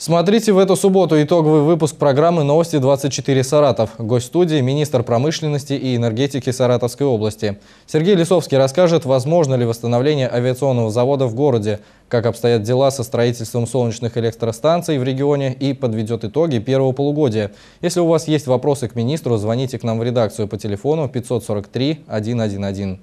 Смотрите в эту субботу итоговый выпуск программы «Новости 24 Саратов». Гость студии – министр промышленности и энергетики Саратовской области. Сергей Лисовский расскажет, возможно ли восстановление авиационного завода в городе, как обстоят дела со строительством солнечных электростанций в регионе и подведет итоги первого полугодия. Если у вас есть вопросы к министру, звоните к нам в редакцию по телефону 543 111.